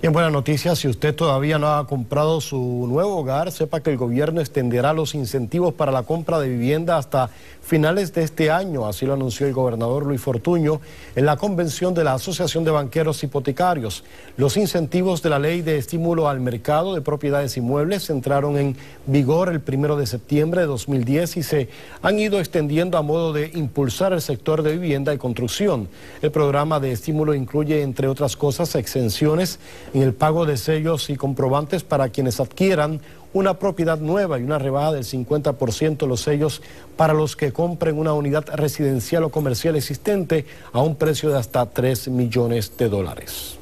Bien, buenas noticias, si usted todavía no ha comprado su nuevo hogar, sepa que el gobierno extenderá los incentivos para la compra de vivienda hasta finales de este año, así lo anunció el gobernador Luis Fortuño en la convención de la Asociación de Banqueros Hipotecarios. Los incentivos de la ley de estímulo al mercado de propiedades inmuebles entraron en vigor el primero de septiembre de 2010 y se han ido extendiendo a modo de impulsar el sector de vivienda y construcción. El programa de estímulo incluye, entre otras cosas, exenciones en el pago de sellos y comprobantes para quienes adquieran una propiedad nueva y una rebaja del 50% de los sellos para los que compren una unidad residencial o comercial existente a un precio de hasta 3 millones de dólares.